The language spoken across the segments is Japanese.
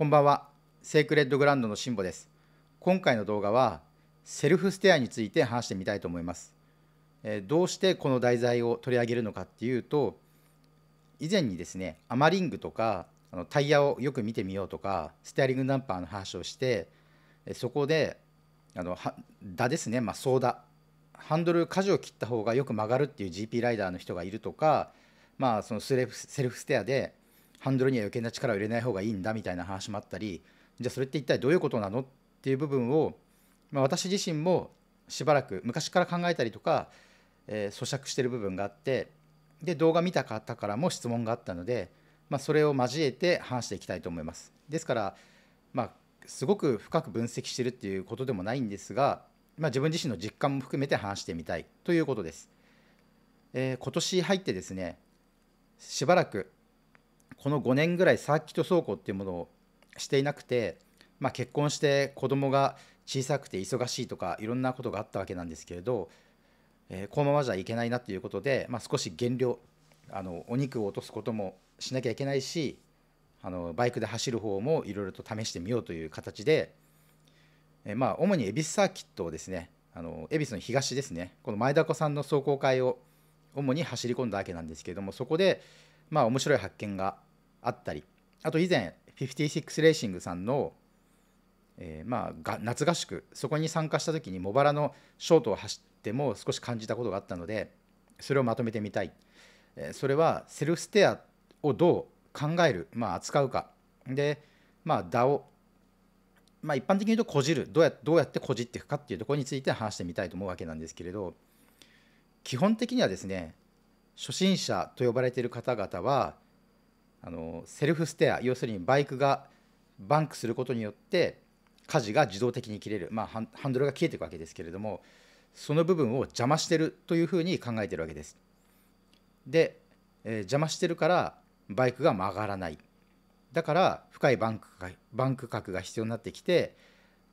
こんばんはセークレッドグランドのしんぼです今回の動画はセルフステアについて話してみたいと思います、えどうしてこの題材を取り上げるのかっていうと以前にですねアマリングとかあのタイヤをよく見てみようとかステアリングナンパーの話をしてそこであのだですねまあソーダハンドル舵を切った方がよく曲がるっていう GP ライダーの人がいるとかまあそのセルフステアでハンドルには余計な力を入れない方がいいんだみたいな話もあったりじゃあそれって一体どういうことなのっていう部分を、まあ、私自身もしばらく昔から考えたりとか、えー、咀嚼してる部分があってで動画見た方からも質問があったので、まあ、それを交えて話していきたいと思います。ですから、まあ、すごく深く分析してるっていうことでもないんですが、まあ、自分自身の実感も含めて話してみたいということです。えー、今年入ってですねしばらくこの5年ぐらいサーキット走行っていうものをしていなくて、まあ、結婚して子供が小さくて忙しいとかいろんなことがあったわけなんですけれど、えー、このままじゃいけないなということで、まあ、少し減量あのお肉を落とすこともしなきゃいけないしあのバイクで走る方もいろいろと試してみようという形で、えー、まあ、主に恵比寿サーキットをですねあの恵比寿の東ですねこの前田子さんの壮行会を主に走り込んだわけなんですけれどもそこでまあ面白い発見があったりあと以前56レーシングさんの、えー、まあ夏合宿そこに参加した時に茂原のショートを走っても少し感じたことがあったのでそれをまとめてみたい、えー、それはセルフステアをどう考える、まあ、扱うかで、まあ、ダオまあ、一般的に言うとこじるどうやどうやってこじっていくかっていうところについて話してみたいと思うわけなんですけれど基本的にはですね初心者と呼ばれている方々はあのセルフステア要するにバイクがバンクすることによって舵が自動的に切れる、まあ、ハンドルが消えていくわけですけれどもその部分を邪魔してるというふうに考えてるわけです。で、えー、邪魔してるからバイクが曲がらないだから深いバンクバンク角が必要になってきて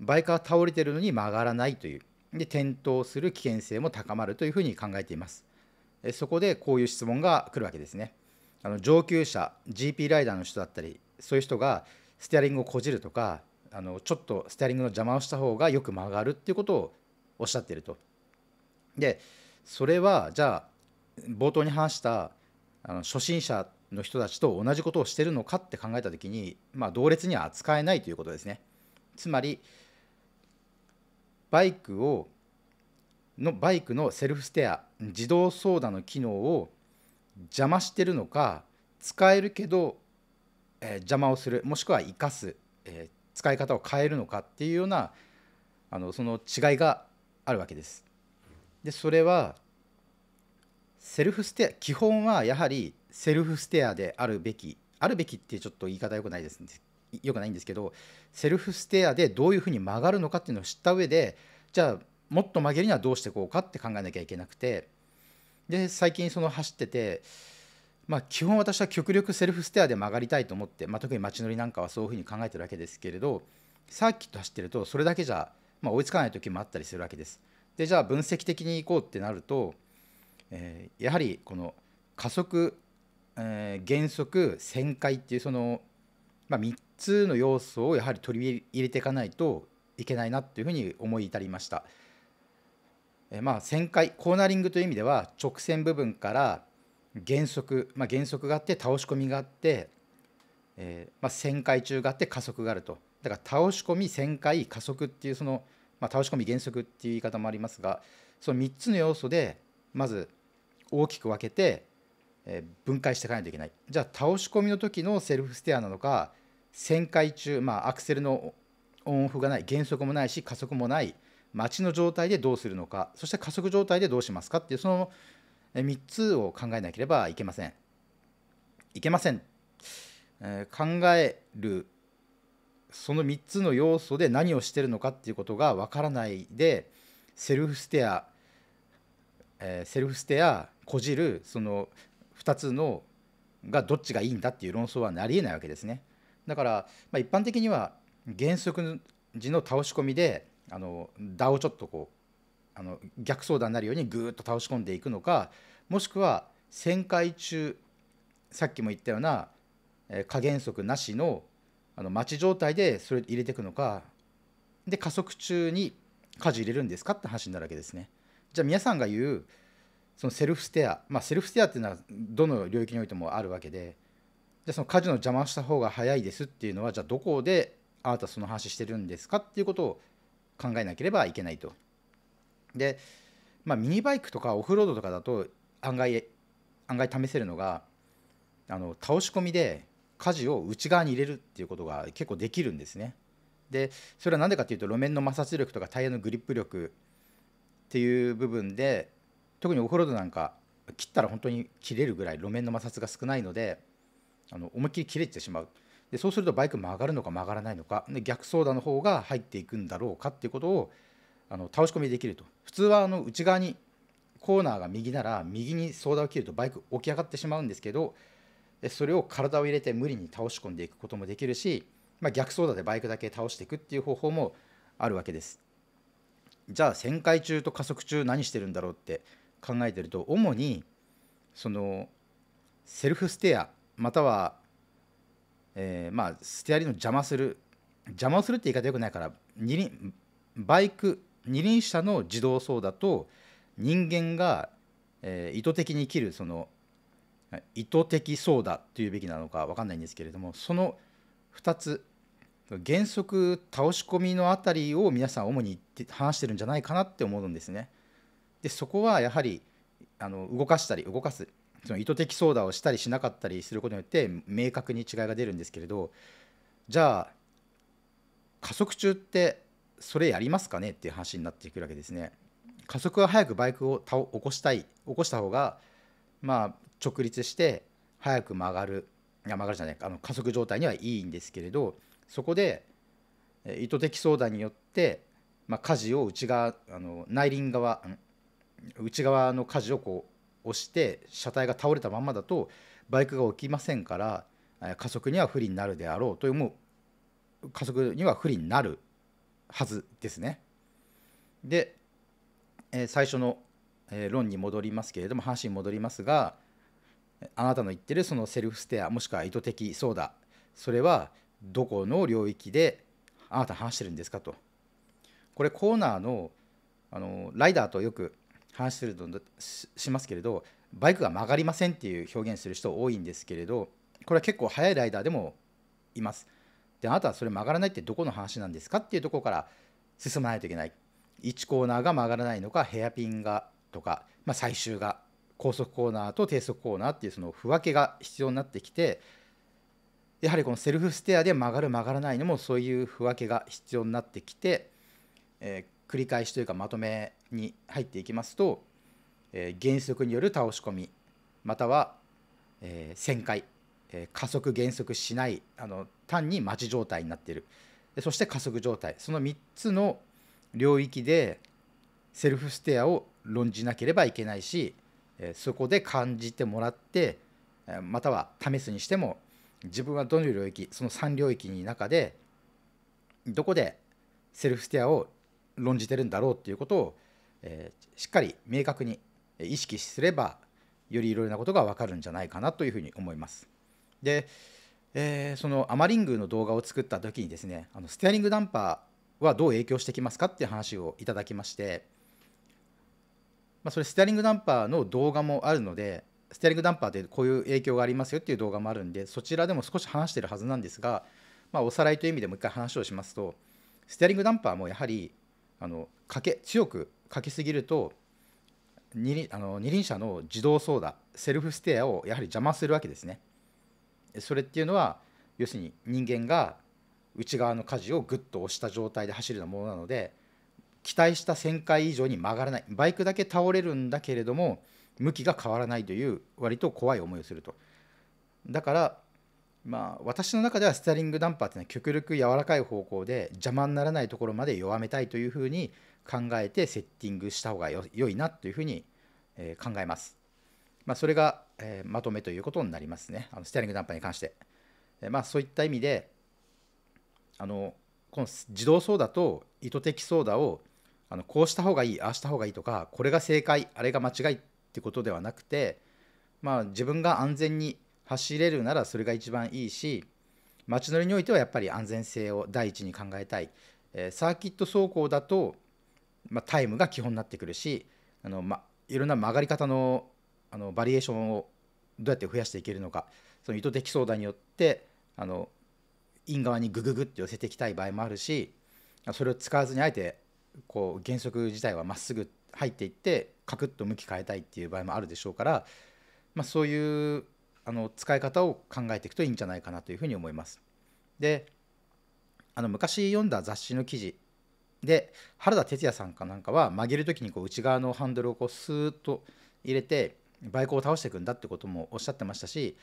バイクは倒れてるのに曲がらないというで転倒する危険性も高まるというふうに考えています。そこでこういう質問が来るわけですね。あの上級者 GP ライダーの人だったりそういう人がステアリングをこじるとかあのちょっとステアリングの邪魔をした方がよく曲がるっていうことをおっしゃってると。でそれはじゃあ冒頭に話したあの初心者の人たちと同じことをしてるのかって考えた時に、まあ、同列には扱えないということですね。つまりバイクをのバイクのセルフステア自動操舵の機能を邪魔してるのか使えるけど、えー、邪魔をするもしくは生かす、えー、使い方を変えるのかっていうようなあのその違いがあるわけです。でそれはセルフステア基本はやはりセルフステアであるべきあるべきってちょっと言い方よくないですよくないんですけどセルフステアでどういうふうに曲がるのかっていうのを知った上でじゃあもっと曲げるにはどうしていこうかって考えなきゃいけなくてで最近その走ってて、まあ、基本私は極力セルフステアで曲がりたいと思って、まあ、特に街乗りなんかはそういうふうに考えてるわけですけれどサーキット走ってるとそれだけじゃ、まあ、追いつかない時もあったりするわけです。でじゃあ分析的にいこうってなると、えー、やはりこの加速、えー、減速旋回っていうその、まあ、3つの要素をやはり取り入れていかないといけないなっていうふうに思い至りました。えまあ、旋回コーナリングという意味では直線部分から減速、まあ、減速があって倒し込みがあって、えー、まあ、旋回中があって加速があるとだから倒し込み旋回加速っていうその、まあ、倒し込み減速っていう言い方もありますがその3つの要素でまず大きく分けて、えー、分解していかないといけないじゃあ倒し込みの時のセルフステアなのか旋回中、まあ、アクセルのオンオフがない減速もないし加速もない待ちの状態でどうするのかそして加速状態でどうしますかっていうその3つを考えなければいけませんいけません、えー、考えるその3つの要素で何をしてるのかっていうことがわからないでセルフステア、えー、セルフステアこじるその2つのがどっちがいいんだっていう論争はなりえないわけですね。だから、まあ、一般的には原則時の倒し込みであの打をちょっとこうあの逆相談になるようにぐーっと倒し込んでいくのかもしくは旋回中さっきも言ったような加減速なしのあの待ち状態でそれ入れていくのかで加速中に舵入れるんですかって話になるわけですね。じゃあ皆さんが言うそのセルフステア、まあ、セルフステアっていうのはどの領域においてもあるわけでじゃあその舵の邪魔した方が早いですっていうのはじゃあどこであなたその話してるんですかっていうことを考えなければいけないと。で、まあ、ミニバイクとかオフロードとかだと案外案外試せるのがあの倒し込みで舵を内側に入れるっていうことが結構できるんですね。でそれは何でかっていうと路面の摩擦力とかタイヤのグリップ力っていう部分で特にオフロードなんか切ったら本当に切れるぐらい路面の摩擦が少ないのであの思いっきり切れてしまう。でそうするとバイク曲がるのか曲がらないのかで逆走打の方が入っていくんだろうかっていうことをあの倒し込みできると普通はあの内側にコーナーが右なら右に操舵を切るとバイク起き上がってしまうんですけどそれを体を入れて無理に倒し込んでいくこともできるし、まあ、逆走打でバイクだけ倒していくっていう方法もあるわけですじゃあ旋回中と加速中何してるんだろうって考えてると主にそのセルフステアまたはえー、まあ、ステアリングの邪魔する邪魔をするって言い方よくないから二輪バイク二輪車の自動操舵と人間が、えー、意図的に切るその意図的操舵というべきなのか分かんないんですけれどもその2つ原則倒し込みのあたりを皆さん主に話してるんじゃないかなって思うんですね。でそこはやはりあの動かしたり動かすその意図的操舵をしたりしなかったりすることによって明確に違いが出るんですけれどじゃあ加速中ってそれやりますかねっていう話になってくるわけですね。加速は早くバイクを倒起こしたい起こした方がまあ直立して早く曲がるいや曲がるじゃないあの加速状態にはいいんですけれどそこで意図的操舵によって、まあ、舵を内側あの内輪側内側の舵をこう押して車体が倒れたまんまだとバイクが起きませんから加速には不利になるであろうというもう加速には不利になるはずですね。で、え最初の、え論に戻りますけれども話に戻りますがあなたの言ってるそのセルフステアもしくは意図的そうだそれはどこの領域であなた話してるんですかと。これコーナーのあのライダーとよく話するとしますけれどバイクが曲がりませんっていう表現する人多いんですけれどこれは結構速いライダーでもいます。であなたはそれ曲がらないってどこの話なんですかっていうところから進まないといけない1コーナーが曲がらないのかヘアピンがとか、まあ、最終が高速コーナーと低速コーナーっていうその不分けが必要になってきてやはりこのセルフステアで曲がる曲がらないのもそういう不分けが必要になってきて、えー繰り返しというかまとめに入っていきますと、えー、減速による倒し込みまたは、えー、旋回、えー、加速減速しないあの単に待ち状態になっているそして加速状態その3つの領域でセルフステアを論じなければいけないし、えそこで感じてもらって、えまたは試すにしても自分はどの領域その3領域の中でどこでセルフステアを論じてるんだろうっていうことを、えー、しっかり明確に意識すればよりいろいろなことが分かるんじゃないかなというふうに思います。で、えー、そのアマリングの動画を作った時にですねあのステアリングダンパーはどう影響してきますかっていう話をいただきまして、まあ、それステアリングダンパーの動画もあるのでステアリングダンパーでこういう影響がありますよっていう動画もあるんでそちらでも少し話してるはずなんですが、まあ、おさらいという意味でもう一回話をしますとステアリングダンパーもやはりあのかけ強くかけすぎると二あの二輪車の自動操舵セルフステアをやはり邪魔するわけですね。それっていうのは要するに人間が内側の舵をグッと押した状態で走るようなものなので期待した1000回以上に曲がらないバイクだけ倒れるんだけれども向きが変わらないという割と怖い思いをするとだからまあ、私の中ではステアリングダンパーっていうのは極力柔らかい方向で邪魔にならないところまで弱めたいというふうに考えてセッティングした方がよいなというふうに、え考えます。まあ、それが、えまとめということになりますね。あのステアリングダンパーに関して。えまあ、そういった意味であのこの自動操舵と意図的操舵をあのこうした方がいいああした方がいいとかこれが正解あれが間違いってことではなくて、まあ、自分が安全に走れるならそれが一番いいし街乗りにおいてはやっぱり安全性を第一に考えたい、えー、サーキット走行だと、まあ、タイムが基本になってくるしあの、ま、いろんな曲がり方のあのバリエーションをどうやって増やしていけるのかその意図的相談によってあのイン側にグググって寄せていきたい場合もあるしそれを使わずにあえてこう原則自体はまっすぐ入っていってカクッと向き変えたいっていう場合もあるでしょうから、まあ、そういうあの使い方を考えていくといいんじゃないかなというふうに思います。であの昔読んだ雑誌の記事で原田哲也さんかなんかは曲げる時にこう内側のハンドルをこうスーッと入れてバイクを倒していくんだってこともおっしゃってましたし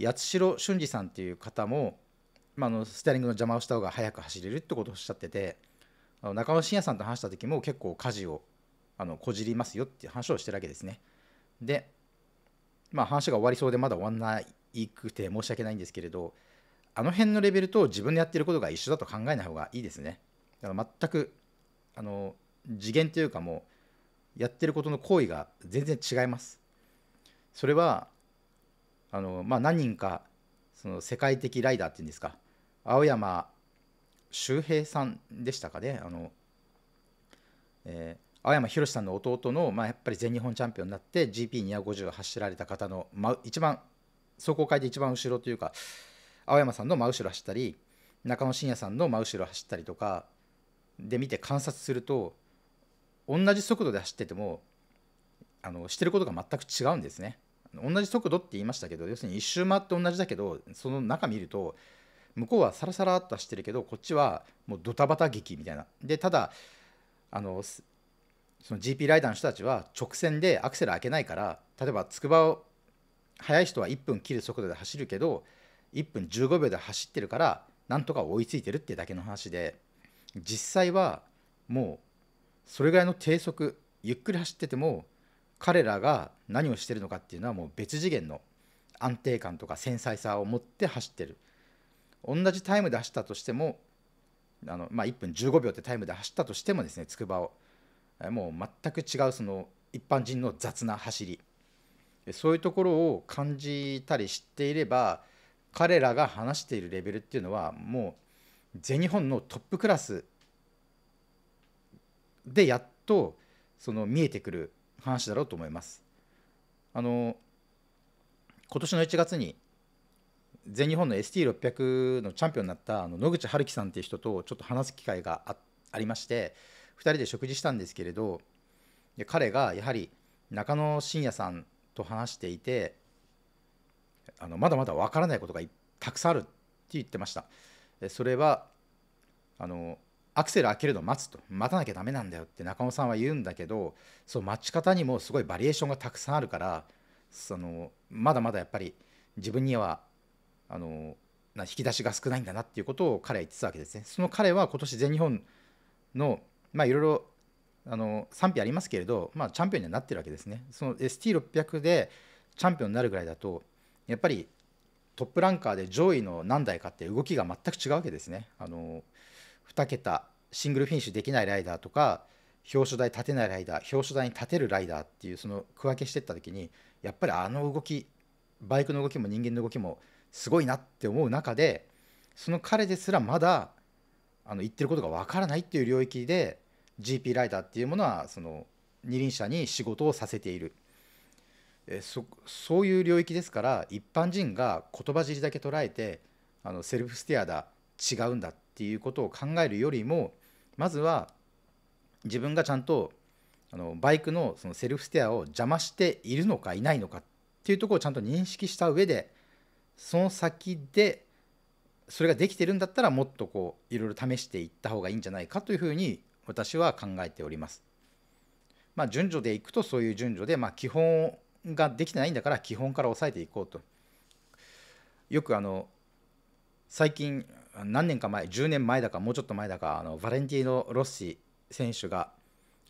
八代俊二さんっていう方も、まあ、のステアリングの邪魔をした方が速く走れるってことをおっしゃってて中尾慎也さんと話した時も結構舵をあのこじりますよっていう話をしてるわけですね。でまあ、話が終わりそうでまだ終わんないくて申し訳ないんですけれどあの辺のレベルと自分のやってることが一緒だと考えない方がいいですねだから全くあの次元というかもうやってることの行為が全然違いますそれはあの、まあ、何人かその世界的ライダーっていうんですか青山周平さんでしたかねあの、えー青山博さんの弟の、まあ、やっぱり全日本チャンピオンになって GP250 を走られた方の、ま、一番走行会で一番後ろというか青山さんの真後ろ走ったり中野真也さんの真後ろ走ったりとかで見て観察すると同じ速度で走っててもあのしてることが全く違うんですね。同じ速度って言いましたけど要するに1周回って同じだけどその中見ると向こうはサラサラっと走ってるけどこっちはもうドタバタ劇みたいな。でただあのその GP ライダーの人たちは直線でアクセル開けないから例えば筑波を速い人は1分切る速度で走るけど1分15秒で走ってるからなんとか追いついてるってだけの話で実際はもうそれぐらいの低速ゆっくり走ってても彼らが何をしてるのかっていうのはもう別次元の安定感とか繊細さを持って走ってる同じタイムで走ったとしてもあの、まあ、1分15秒ってタイムで走ったとしてもですねつくばをもう全く違うその一般人の雑な走りそういうところを感じたり知っていれば彼らが話しているレベルっていうのはもう全日本のトップクラスでやっとその見えてくる話だろうと思います。あの今年の1月に全日本の ST600 のチャンピオンになったあの野口春樹さんっていう人とちょっと話す機会がありまして2人で食事したんですけれど彼がやはり中野真也さんと話していてあのまだまだ分からないことがたくさんあるって言ってましたそれはあのアクセル開けるのを待つと待たなきゃダメなんだよって中野さんは言うんだけどそう待ち方にもすごいバリエーションがたくさんあるからそのまだまだやっぱり自分にはあの引き出しが少ないんだなっていうことを彼は言ってたわけですね。その彼は今年全日本のまあいろいろあの賛否ありますけれど、まあ、チャンピオンにはなってるわけですね。その ST600 でチャンピオンになるぐらいだとやっぱりトップランカーで上位の何台かって動きが全く違うわけですね。あの2桁シングルフィニッシュできないライダーとか表彰台立てないライダー表彰台に立てるライダーっていうその区分けしてった時にやっぱりあの動きバイクの動きも人間の動きもすごいなって思う中でその彼ですらまだあの言ってることがわからないっていう領域で GP ライダーっていうものはその二輪車に仕事をさせているえそそういう領域ですから一般人が言葉尻だけ捉えてあのセルフステアだ違うんだっていうことを考えるよりもまずは自分がちゃんとあのバイクのそのセルフステアを邪魔しているのかいないのかっていうところをちゃんと認識した上でその先でそれができてるんだったらもっとこういろいろ試していった方がいいんじゃないかというふうに私は考えております。まあ、順序でいくとそういう順序で、まあ、基本ができてないんだから基本から抑えていこうと。よくあの最近何年か前10年前だかもうちょっと前だかあのバレンティーノ・ロッシ選手が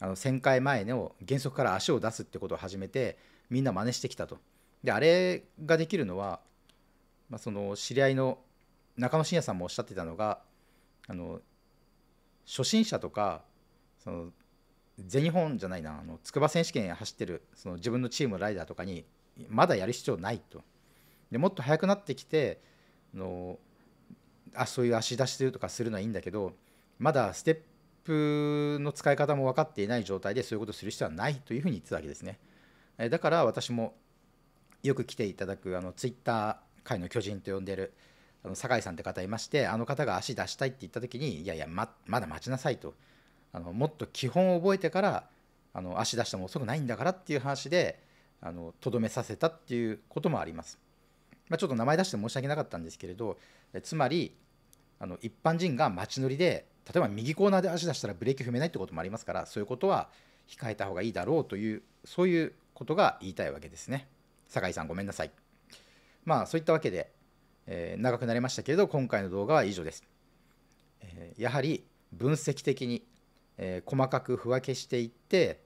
あの旋回前の原則から足を出すってことを始めてみんな真似してきたと。であれができるのは、まあ、その知り合いの中野信也さんもおっしゃってたのがあの初心者とかその全日本じゃないなあの筑波選手権走ってるその自分のチームライダーとかにまだやる必要ないとでもっと速くなってきてのあそういう足出しとかするのはいいんだけどまだステップの使い方も分かっていない状態でそういうことする必要はないというふうに言ってたわけですねだから私もよく来ていただくあのツイッター界の巨人と呼んでるあの酒井さんって方いましてあの方が足出したいって言った時にいやいやままだ待ちなさいとあのもっと基本を覚えてからあの足出しても遅くないんだからっていう話でとどめさせたっていうこともあります。まあ、ちょっと名前出して申し訳なかったんですけれどつまりあの一般人が街乗りで例えば右コーナーで足出したらブレーキ踏めないってこともありますからそういうことは控えた方がいいだろうというそういうことが言いたいわけですね。酒井さんごめんなさい。まあそういったわけでえー、長くなりましたけれど今回の動画は以上です。えー、やはり分析的に、えー、細かく不分けしていって、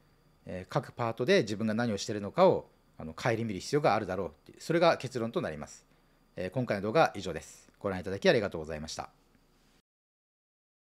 え各パートで自分が何をしてるのかをあの顧みる必要があるだろううそれが結論となります。え今回の動画は以上です。ご覧いただきありがとうございました。